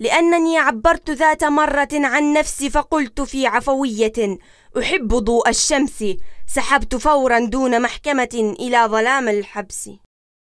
لانني عبرت ذات مره عن نفسي فقلت في عفويه احب ضوء الشمس سحبت فورا دون محكمه الى ظلام الحبس